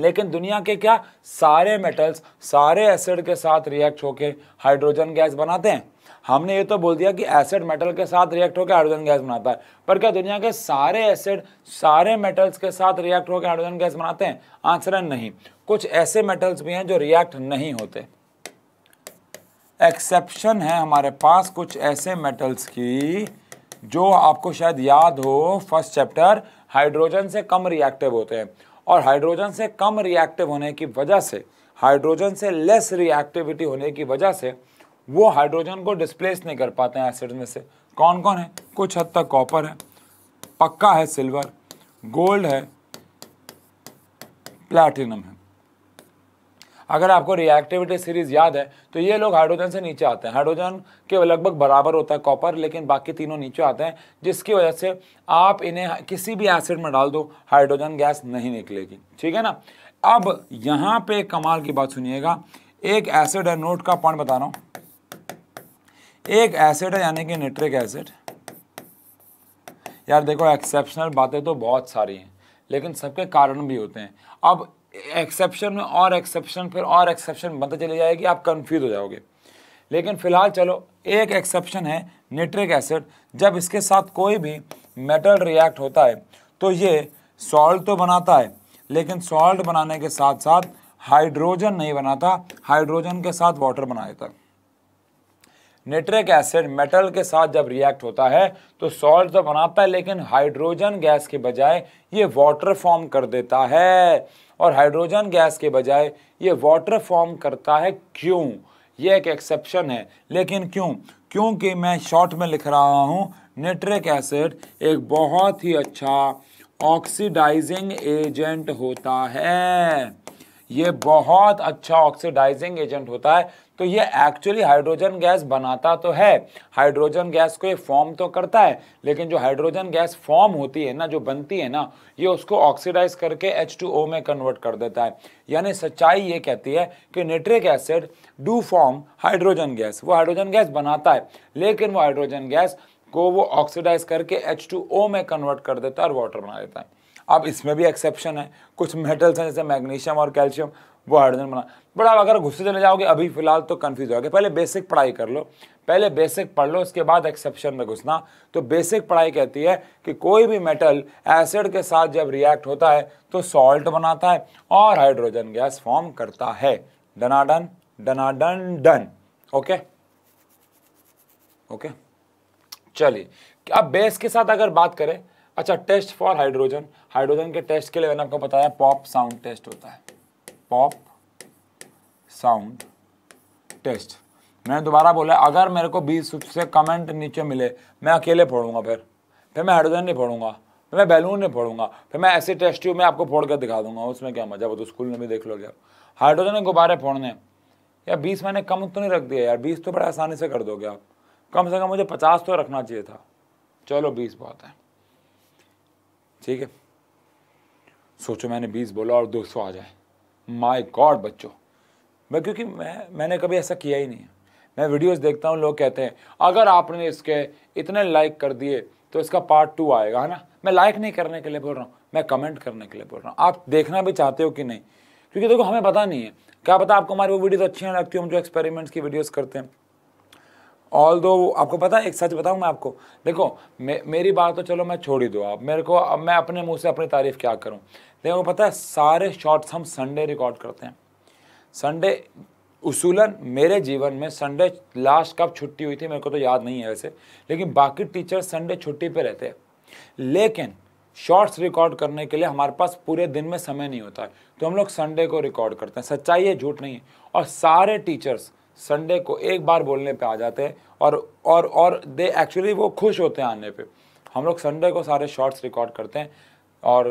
लेकिन दुनिया के क्या सारे मेटल्स सारे एसिड के साथ रिएक्ट होकर हाइड्रोजन गैस बनाते हैं हमने ये तो बोल दिया कि एसिड मेटल के साथ रिएक्ट होकर हाइड्रोजन गैस बनाता है पर क्या दुनिया के सारे एसिड सारे मेटल्स के साथ रिएक्ट होकर हाइड्रोजन गैस बनाते हैं आंसर है नहीं कुछ ऐसे मेटल्स भी हैं जो रिएक्ट नहीं होते एक्सेप्शन है हमारे पास कुछ ऐसे मेटल्स की जो आपको शायद याद हो फर्स्ट चैप्टर हाइड्रोजन से कम रिएक्टिव होते हैं और हाइड्रोजन से कम रिएक्टिव होने की वजह से हाइड्रोजन से लेस रिएक्टिविटी होने की वजह से वो हाइड्रोजन को डिस्प्लेस नहीं कर पाते हैं एसिड में से कौन कौन है कुछ हद तक कॉपर है पक्का है सिल्वर गोल्ड है प्लैटिनम है अगर आपको रिएक्टिविटी सीरीज याद है तो ये लोग हाइड्रोजन से नीचे आते हैं हाइड्रोजन के लगभग बराबर होता है कॉपर लेकिन बाकी तीनों नीचे आते हैं जिसकी वजह से आप इन्हें किसी भी एसिड में डाल दो हाइड्रोजन गैस नहीं निकलेगी ठीक है ना अब यहाँ पे कमाल की बात सुनिएगा एक एसिड है नोट का पॉइंट बता रहा हूँ एक एसिड है यानी कि न्यूट्रिक एसिड यार देखो एक्सेप्शनल बातें तो बहुत सारी हैं लेकिन सबके कारण भी होते हैं अब एक्सेप्शन में और एक्सेप्शन फिर और एक्सेप्शन बनते चली जाएगी आप कंफ्यूज हो जाओगे लेकिन फिलहाल चलो एक एक्सेप्शन है नेट्रिक एसिड जब इसके साथ कोई भी मेटल रिएक्ट होता है तो ये सॉल्ट तो बनाता है लेकिन सॉल्ट बनाने के साथ साथ हाइड्रोजन नहीं बनाता हाइड्रोजन के साथ वाटर बना देता नेट्रिक एसिड मेटल के साथ जब रिएक्ट होता है तो सॉल्ट तो बनाता है लेकिन हाइड्रोजन गैस के बजाय ये वाटर फॉर्म कर देता है और हाइड्रोजन गैस के बजाय ये वाटर फॉर्म करता है क्यों ये एक एक्सेप्शन है लेकिन क्यों क्योंकि मैं शॉर्ट में लिख रहा हूँ नेट्रिक एसिड एक बहुत ही अच्छा ऑक्सीडाइजिंग एजेंट होता है ये बहुत अच्छा ऑक्सीडाइजिंग एजेंट होता है तो ये एक्चुअली हाइड्रोजन गैस बनाता तो है हाइड्रोजन गैस को ये फॉर्म तो करता है लेकिन जो हाइड्रोजन गैस फॉर्म होती है ना जो बनती है ना ये उसको ऑक्सीडाइज करके एच में कन्वर्ट कर देता है यानी सच्चाई ये कहती है कि nitric acid do form hydrogen gas वो हाइड्रोजन गैस बनाता है लेकिन वो हाइड्रोजन गैस को वो ऑक्सीडाइज करके एच में कन्वर्ट कर देता है और वाटर बना देता है अब इसमें भी एक्सेप्शन है कुछ मेटल्स हैं जैसे मैग्नीशियम और कैल्शियम वो हाइड्रोजन बना बट आप अगर घुसते चले जाओगे अभी फिलहाल तो कन्फ्यूज हो पहले बेसिक पढ़ाई कर लो पहले बेसिक पढ़ लो उसके बाद एक्सेप्शन में घुसना तो बेसिक पढ़ाई कहती है कि कोई भी मेटल एसिड के साथ जब रिएक्ट होता है तो सॉल्ट बनाता है और हाइड्रोजन गैस फॉर्म करता है डनाडन डनाडन डन ओके ओके चलिए अब बेस के साथ अगर बात करें अच्छा टेस्ट फॉर हाइड्रोजन हाइड्रोजन के टेस्ट के लिए मैंने आपको बताया पॉप साउंड टेस्ट होता है पॉप साउंड टेस्ट मैंने दोबारा बोला अगर मेरे को बीस से कमेंट नीचे मिले मैं अकेले फोड़ूंगा फिर फिर मैं हाइड्रोजन नहीं फोड़ूंगा फिर मैं बैलून नहीं फोड़ूंगा फिर मैं ऐसे टेस्ट ट्यूब में आपको फोड़ कर दिखा दूंगा उसमें क्या मजा वो तो स्कूल में भी देख लो आप हाइड्रोजन गुब्बारे फोड़ने यार बीस मैंने कम तो नहीं रख दिया यार बीस तो बड़े आसानी से कर दोगे आप कम से कम मुझे पचास तो रखना चाहिए था चलो बीस बहुत है ठीक है सोचो मैंने बीस बोला और दो सौ आ जाए माय गॉड बच्चों मैं क्योंकि मैं मैंने कभी ऐसा किया ही नहीं है मैं वीडियोस देखता हूँ लोग कहते हैं अगर आपने इसके इतने लाइक कर दिए तो इसका पार्ट टू आएगा है ना मैं लाइक नहीं करने के लिए बोल रहा हूँ मैं कमेंट करने के लिए बोल रहा हूँ आप देखना भी चाहते हो कि नहीं क्योंकि देखो हमें पता नहीं है क्या पता आपको हमारी वो वीडियोज़ अच्छी लगती हो हम जो एक्सपेरिमेंट्स की वीडियोज़ करते हैं ऑल दो आपको पता है एक सच बताऊँ मैं आपको देखो मे, मेरी बात तो चलो मैं छोड़ ही दो आप मेरे को अब मैं अपने मुँह से अपनी तारीफ़ क्या करूँ देखो पता है सारे शॉट्स हम संडे रिकॉर्ड करते हैं संडे उसूलन मेरे जीवन में संडे लास्ट कब छुट्टी हुई थी मेरे को तो याद नहीं है वैसे लेकिन बाकी टीचर संडे छुट्टी पर रहते हैं लेकिन शॉर्ट्स रिकॉर्ड करने के लिए हमारे पास पूरे दिन में समय नहीं होता है तो हम लोग संडे को रिकॉर्ड करते हैं सच्चाई है झूठ नहीं है और सारे टीचर्स संडे को एक बार बोलने पे आ जाते हैं और और और दे एक्चुअली वो खुश होते हैं आने पे हम लोग संडे को सारे शॉर्ट्स रिकॉर्ड करते हैं और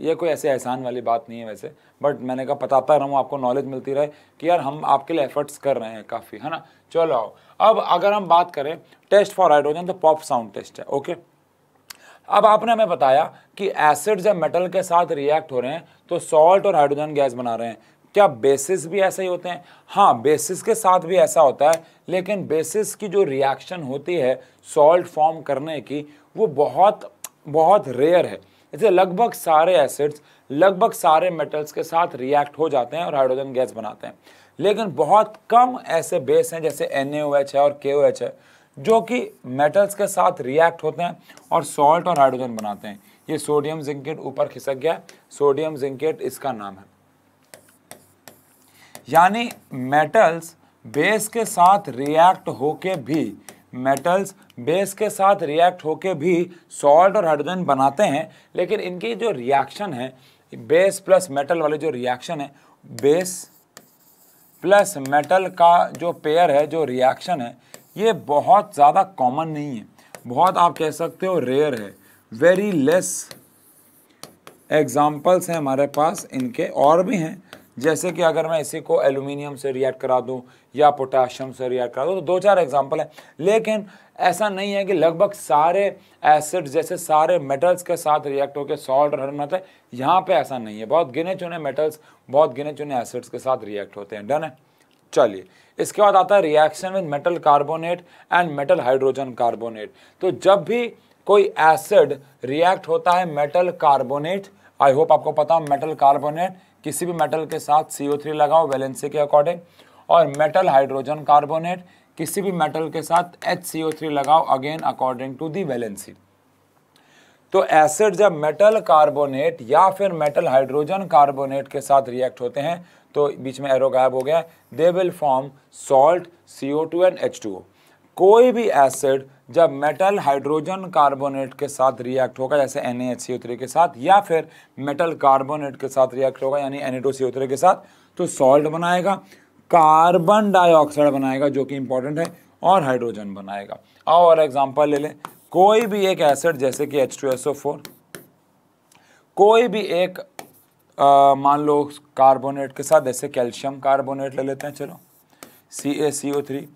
ये कोई ऐसे एहसान वाली बात नहीं है वैसे बट मैंने कहा बताता रहूँ आपको नॉलेज मिलती रहे कि यार हम आपके लिए एफर्ट्स कर रहे हैं काफ़ी है ना चलो आओ अब अगर हम बात करें टेस्ट फॉर हाइड्रोजन तो पॉप साउंड टेस्ट है ओके अब आपने हमें बताया कि एसिड जब मेटल के साथ रिएक्ट हो रहे हैं तो सॉल्ट और हाइड्रोजन गैस बना रहे हैं क्या बेसिस भी ऐसे ही होते हैं हाँ बेसिस के साथ भी ऐसा होता है लेकिन बेसिस की जो रिएक्शन होती है सॉल्ट फॉर्म करने की वो बहुत बहुत रेयर है जैसे लगभग सारे एसिड्स लगभग सारे मेटल्स के साथ रिएक्ट हो जाते हैं और हाइड्रोजन गैस बनाते हैं लेकिन बहुत कम ऐसे बेस हैं जैसे एन है और के है जो कि मेटल्स के साथ रिएक्ट होते हैं और सॉल्ट और हाइड्रोजन बनाते हैं ये सोडियम जिंकेट ऊपर खिसक गया सोडियम जिंकेट इसका नाम है यानी मेटल्स बेस के साथ रिएक्ट होके भी मेटल्स बेस के साथ रिएक्ट होके भी सॉल्ट और हाइड्रोजन बनाते हैं लेकिन इनकी जो रिएक्शन है बेस प्लस मेटल वाले जो रिएक्शन है बेस प्लस मेटल का जो पेयर है जो रिएक्शन है ये बहुत ज़्यादा कॉमन नहीं है बहुत आप कह सकते हो रेयर है वेरी लेस एग्जाम्पल्स हैं हमारे पास इनके और भी हैं जैसे कि अगर मैं इसी को एल्यूमिनियम से रिएक्ट करा दूं या पोटाशियम से रिएक्ट करा दूं तो दो चार एग्जांपल हैं लेकिन ऐसा नहीं है कि लगभग सारे एसिड जैसे सारे मेटल्स के साथ रिएक्ट होकर सॉल्ट और हर्न है यहाँ पर ऐसा नहीं है बहुत गिने चुने मेटल्स बहुत गिने चुने एसिड्स के साथ रिएक्ट होते हैं डन है चलिए इसके बाद आता है reaction with metal carbonate and metal hydrogen carbonate तो जब भी कोई एसिड रिएक्ट होता है मेटल कार्बोनेट आई होप आपको पता हो मेटल कार्बोनेट किसी भी मेटल के साथ CO3 लगाओ वैलेंसी के अकॉर्डिंग और मेटल हाइड्रोजन कार्बोनेट किसी भी मेटल के साथ HCO3 लगाओ again according to the valency तो एसिड जब मेटल कार्बोनेट या फिर मेटल हाइड्रोजन कार्बोनेट के साथ रिएक्ट होते हैं तो बीच में एरो गायब हो गया they will form salt C O two and H two O कोई भी एसिड जब मेटल हाइड्रोजन कार्बोनेट के साथ रिएक्ट होगा जैसे एन के साथ या फिर मेटल कार्बोनेट के साथ रिएक्ट होगा यानी एन के साथ तो सॉल्ट बनाएगा कार्बन डाइऑक्साइड बनाएगा जो कि इंपॉर्टेंट है और हाइड्रोजन बनाएगा और एग्जांपल ले लें कोई भी एक एसिड जैसे कि H2SO4 कोई भी एक मान लो कार्बोनेट के साथ जैसे कैल्शियम कार्बोनेट ले लेते हैं चलो सी ए सी ओ थ्री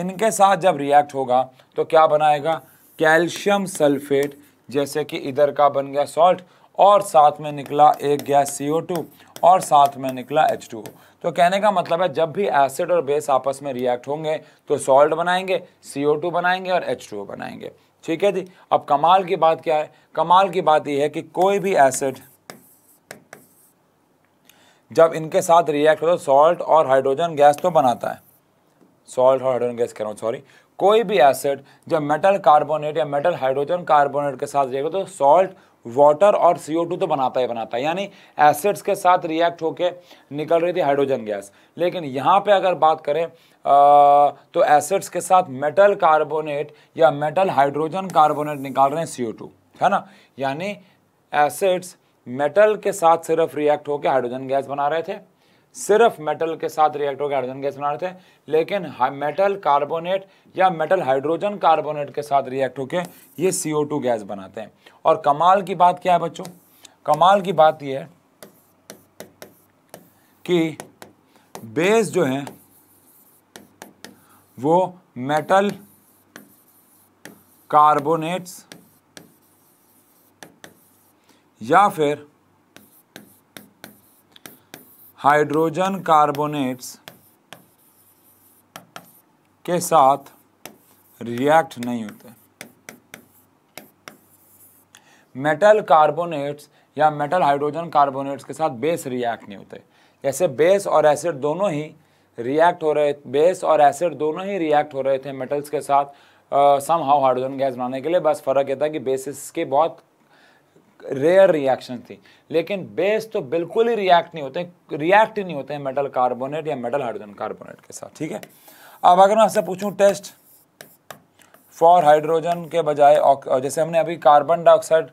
इनके साथ जब रिएक्ट होगा तो क्या बनाएगा कैल्शियम सल्फेट जैसे कि इधर का बन गया सॉल्ट और साथ में निकला एक गैस CO2 और साथ में निकला H2O तो कहने का मतलब है जब भी एसिड और बेस आपस में रिएक्ट होंगे तो सॉल्ट बनाएंगे CO2 बनाएंगे और H2O बनाएंगे ठीक है जी अब कमाल की बात क्या है कमाल की बात यह है कि कोई भी एसिड जब इनके साथ रिएक्ट हो तो सॉल्ट और हाइड्रोजन गैस तो बनाता है सॉल्ट और हाइड्रोजन गैस कह रहा हूँ सॉरी कोई भी एसिड जब मेटल कार्बोनेट या मेटल हाइड्रोजन कार्बोनेट के साथ जाएगा तो सॉल्ट वाटर और सी टू तो बनाता ही बनाता है यानी एसिड्स के साथ रिएक्ट होके निकल रही थी हाइड्रोजन गैस लेकिन यहाँ पे अगर बात करें आ, तो एसिड्स के साथ मेटल कार्बोनेट या मेटल हाइड्रोजन कार्बोनेट निकाल रहे हैं सीओ टू है ना यानी एसिड्स मेटल के साथ सिर्फ रिएक्ट होकर हाइड्रोजन गैस बना रहे थे सिर्फ मेटल के साथ रिएक्ट होकर हाइड्रोजन गैस बना रहे थे लेकिन मेटल कार्बोनेट या मेटल हाइड्रोजन कार्बोनेट के साथ रिएक्ट होकर ये सी गैस बनाते हैं और कमाल की बात क्या है बच्चों कमाल की बात यह है कि बेस जो है वो मेटल कार्बोनेट्स या फिर हाइड्रोजन कार्बोनेट्स के साथ रिएक्ट नहीं होते मेटल कार्बोनेट्स या मेटल हाइड्रोजन कार्बोनेट्स के साथ बेस रिएक्ट नहीं होते जैसे बेस और एसिड दोनों ही रिएक्ट हो रहे बेस और एसिड दोनों ही रिएक्ट हो रहे थे मेटल्स के साथ सम हाउ हाइड्रोजन गैस बनाने के लिए बस फ़र्क यह था कि बेसिस के बहुत रेयर रिएक्शन थी लेकिन बेस तो बिल्कुल ही रिएक्ट नहीं होते रिएक्ट नहीं होते मेटल कार्बोनेट या मेटल हाइड्रोजन कार्बोनेट के साथ ठीक है अब अगर मैं आपसे पूछूं टेस्ट फॉर हाइड्रोजन के बजाय जैसे हमने अभी कार्बन डाइऑक्साइड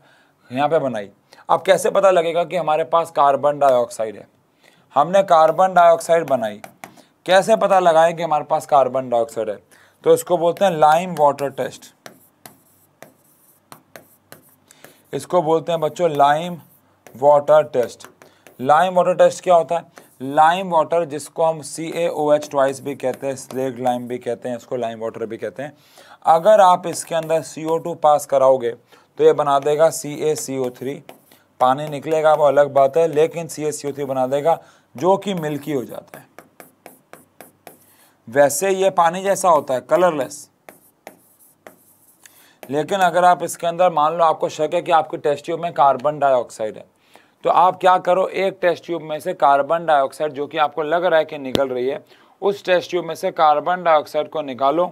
यहाँ पे बनाई अब कैसे पता लगेगा कि हमारे पास कार्बन डाइऑक्साइड है हमने कार्बन डाइऑक्साइड बनाई कैसे पता लगाएं कि हमारे पास कार्बन डाइऑक्साइड है तो इसको बोलते हैं लाइम वाटर टेस्ट इसको बोलते हैं बच्चों lime water test lime water test क्या होता है लाइम वाटर जिसको हम सी ए ओ एच ट्वाइस भी कहते हैं स्लेग लाइम भी कहते हैं इसको लाइम वाटर भी कहते हैं अगर आप इसके अंदर सी ओ टू पास कराओगे तो ये बना देगा सी ए सी ओ थ्री पानी निकलेगा वो अलग बात है लेकिन सी ए सी ओ थ्री बना देगा जो कि मिल्की हो जाता है वैसे ये पानी जैसा होता है कलरलेस लेकिन अगर आप इसके अंदर मान लो आपको शक है कि आपके टेस्ट ट्यूब में कार्बन डाइऑक्साइड है तो आप क्या करो एक टेस्ट ट्यूब में से कार्बन डाइऑक्साइड जो कि आपको लग रहा है कि निकल रही है उस टेस्ट ट्यूब में से कार्बन डाइऑक्साइड को निकालो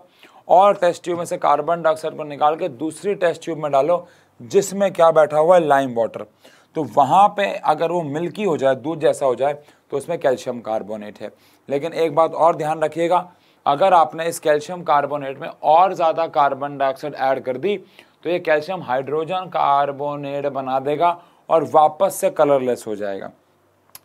और टेस्ट ट्यूब में से कार्बन डाइऑक्साइड को निकाल के दूसरी टेस्ट ट्यूब में डालो जिसमें क्या बैठा हुआ है लाइम वाटर तो वहाँ पे अगर वो मिल्की हो जाए दूध जैसा हो जाए तो उसमें कैल्शियम कार्बोनेट है लेकिन एक बात और ध्यान रखिएगा अगर आपने इस कैल्शियम कार्बोनेट में और ज़्यादा कार्बन डाइऑक्साइड ऐड कर दी तो ये कैल्शियम हाइड्रोजन कार्बोनेट बना देगा और वापस से कलरलेस हो जाएगा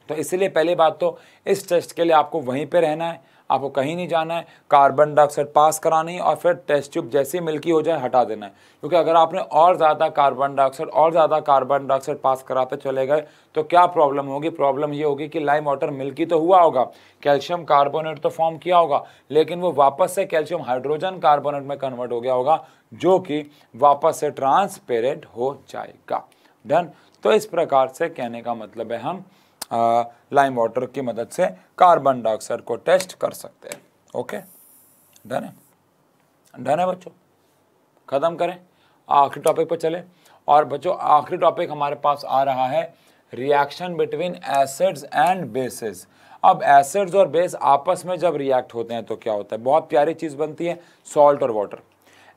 तो इसलिए पहली बात तो इस टेस्ट के लिए आपको वहीं पे रहना है आपको कहीं नहीं जाना है कार्बन डाइऑक्साइड पास करानी और फिर टेस्ट ट्यूब जैसे मिल्की हो जाए हटा देना है क्योंकि अगर आपने और ज़्यादा कार्बन डाइऑक्साइड और ज़्यादा कार्बन डाइऑक्साइड पास कराते चले गए तो क्या प्रॉब्लम होगी प्रॉब्लम ये होगी कि लाइम वाटर मिल्की तो हुआ होगा कैल्शियम कार्बोनेट तो फॉर्म किया होगा लेकिन वो वापस से कैल्शियम हाइड्रोजन कार्बोनेट में कन्वर्ट हो गया होगा जो कि वापस से ट्रांसपेरेंट हो जाएगा डन तो इस प्रकार से कहने का मतलब है हम लाइम वाटर की मदद से कार्बन डाइऑक्साइड को टेस्ट कर सकते हैं ओके डन है डन है बच्चों ख़त्म करें आखिरी टॉपिक पर चले और बच्चों आखिरी टॉपिक हमारे पास आ रहा है reaction between acids and bases अब एसिड्स और बेस आपस में जब रिएक्ट होते हैं तो क्या होता है बहुत प्यारी चीज़ बनती है सॉल्ट और वाटर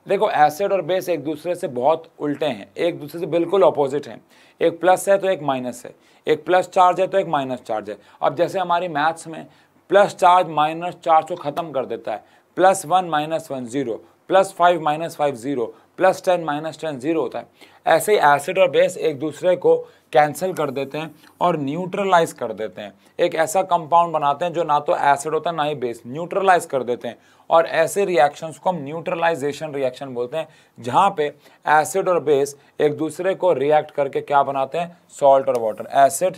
देखो एसिड और बेस एक दूसरे से बहुत उल्टे हैं एक दूसरे से बिल्कुल अपोजिट हैं एक प्लस है तो एक माइनस है एक प्लस चार्ज है तो एक माइनस चार्ज है अब जैसे हमारी मैथ्स में प्लस चार्ज माइनस चार्ज को ख़त्म कर देता है plus one minus one zero plus five minus five zero plus ten minus ten zero होता है ऐसे ही एसिड और बेस एक दूसरे को कैंसिल कर देते हैं और न्यूट्रलाइज कर देते हैं एक ऐसा कंपाउंड बनाते हैं जो ना तो एसिड होता है ना ही बेस न्यूट्रलाइज कर देते हैं और ऐसे रिएक्शंस को हम न्यूट्रलाइजेशन रिएक्शन बोलते हैं जहाँ पे एसिड और बेस एक दूसरे को रिएक्ट करके क्या बनाते हैं सॉल्ट और वाटर एसिड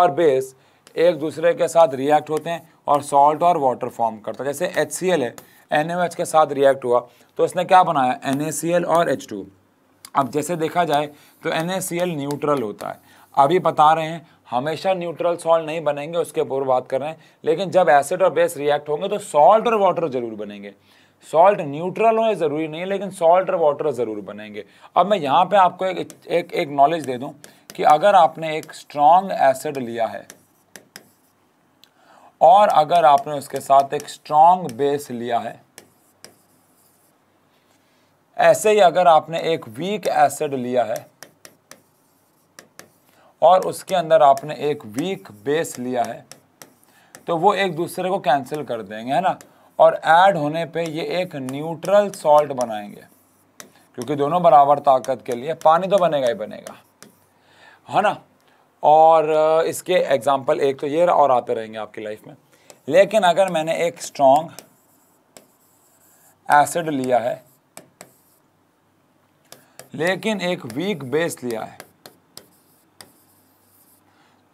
और बेस एक दूसरे के साथ रिएक्ट होते हैं और सॉल्ट और वाटर फॉर्म करता है जैसे एच है एन के साथ रिएक्ट हुआ तो इसने क्या बनाया एन और एच अब जैसे देखा जाए तो एन न्यूट्रल होता है अभी बता रहे हैं हमेशा न्यूट्रल सॉल्ट नहीं बनेंगे उसके ऊपर बात कर रहे हैं लेकिन जब एसिड और बेस रिएक्ट होंगे तो सॉल्ट और वाटर ज़रूर बनेंगे सॉल्ट न्यूट्रल हो ज़रूरी नहीं लेकिन सॉल्ट और वाटर ज़रूर बनेंगे अब मैं यहाँ पे आपको एक एक एक नॉलेज दे दूँ कि अगर आपने एक स्ट्रॉन्ग एसिड लिया है और अगर आपने उसके साथ एक स्ट्रॉन्ग बेस लिया है ऐसे ही अगर आपने एक वीक एसिड लिया है और उसके अंदर आपने एक वीक बेस लिया है तो वो एक दूसरे को कैंसिल कर देंगे है ना और ऐड होने पे ये एक न्यूट्रल सॉल्ट बनाएंगे क्योंकि दोनों बराबर ताकत के लिए पानी तो बनेगा ही बनेगा है ना और इसके एग्जाम्पल एक तो ये और आते रहेंगे आपकी लाइफ में लेकिन अगर मैंने एक स्ट्रॉन्ग एसिड लिया है लेकिन एक वीक बेस लिया है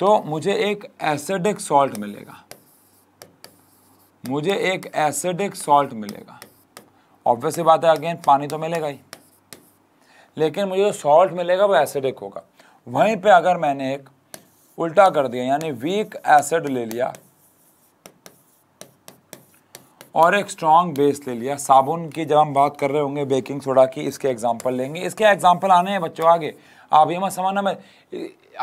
तो मुझे एक एसिडिक सॉल्ट मिलेगा मुझे एक एसिडिक सॉल्ट मिलेगा ऑब्वियसली बात है अगेन पानी तो मिलेगा ही लेकिन मुझे जो सॉल्ट मिलेगा वो एसिडिक होगा वहीं पे अगर मैंने एक उल्टा कर दिया यानी वीक एसिड ले लिया और एक स्ट्रॉन्ग बेस ले लिया साबुन की जब हम बात कर रहे होंगे बेकिंग सोडा की इसके एग्जाम्पल लेंगे इसके एग्जाम्पल आने हैं बच्चों आगे अभी हम समझना मैं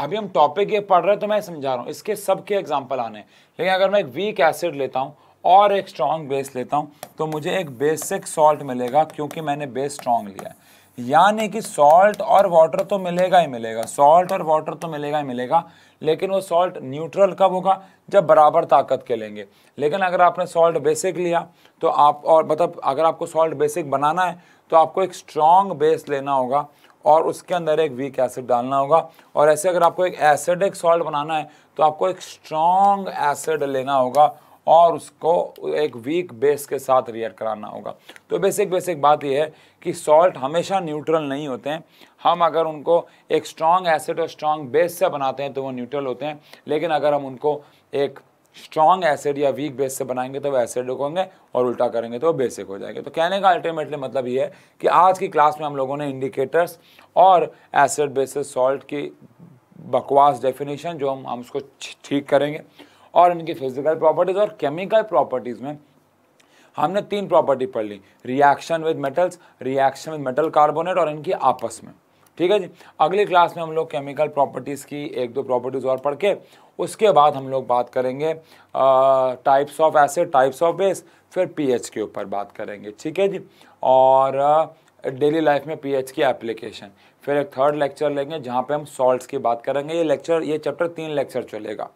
अभी हम टॉपिक ये पढ़ रहे हैं तो मैं समझा रहा हूँ इसके सब के एग्जाम्पल आने हैं लेकिन अगर मैं एक वीक एसिड लेता हूँ और एक स्ट्रॉन्ग बेस लेता हूँ तो मुझे एक बेसिक सॉल्ट मिलेगा क्योंकि मैंने बेस स्ट्रॉन्ग लिया है यानी कि सॉल्ट और वाटर तो मिलेगा ही मिलेगा सॉल्ट और वाटर तो मिलेगा ही मिलेगा लेकिन वो सॉल्ट न्यूट्रल कब होगा जब बराबर ताकत के लेंगे लेकिन अगर आपने सॉल्ट बेसिक लिया तो आप और मतलब अगर आपको सॉल्ट बेसिक बनाना है तो आपको एक स्ट्रॉन्ग बेस लेना होगा और उसके अंदर एक वीक एसिड डालना होगा और ऐसे अगर आपको एक एसिडिक सॉल्ट बनाना है तो आपको एक स्ट्रॉन्ग एसिड लेना होगा और उसको एक वीक बेस के साथ रिएक्ट कराना होगा तो बेसिक बेसिक बात यह है कि सॉल्ट हमेशा न्यूट्रल नहीं होते हैं हम अगर उनको एक स्ट्रॉन्ग एसिड और स्ट्रॉन्ग बेस से बनाते हैं तो वो न्यूट्रल होते हैं लेकिन अगर हम उनको एक स्ट्रॉन्ग एसिड या वीक बेस से बनाएंगे तो वो एसिड होंगे और उल्टा करेंगे तो वो बेसिक हो जाएंगे तो कहने का अल्टीमेटली मतलब ये है कि आज की क्लास में हम लोगों ने इंडिकेटर्स और एसिड बेसिस सॉल्ट की बकवास डेफिनेशन जो हम हम उसको ठीक करेंगे और इनकी फिजिकल प्रॉपर्टीज़ और केमिकल प्रॉपर्टीज़ में हमने तीन प्रॉपर्टी पढ़ ली reaction with metals reaction with metal carbonate और इनकी आपस में ठीक है जी अगली क्लास में हम लोग केमिकल प्रॉपर्टीज़ की एक दो प्रॉपर्टीज़ और पढ़ के उसके बाद हम लोग बात करेंगे types of acid types of base फिर पीएच के ऊपर बात करेंगे ठीक है जी और डेली लाइफ में पीएच की एप्लीकेशन फिर एक थर्ड लेक्चर लेंगे जहाँ पे हम सॉल्ट्स की बात करेंगे ये लेक्चर ये चैप्टर तीन लेक्चर चलेगा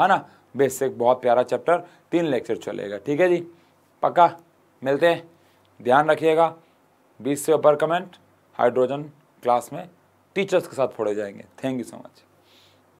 है ना बेसिक बहुत प्यारा चैप्टर तीन लेक्चर चलेगा ठीक है जी पक्का मिलते हैं ध्यान रखिएगा बीस से ऊपर कमेंट हाइड्रोजन क्लास में टीचर्स के साथ फोड़े जाएंगे थैंक यू सो मच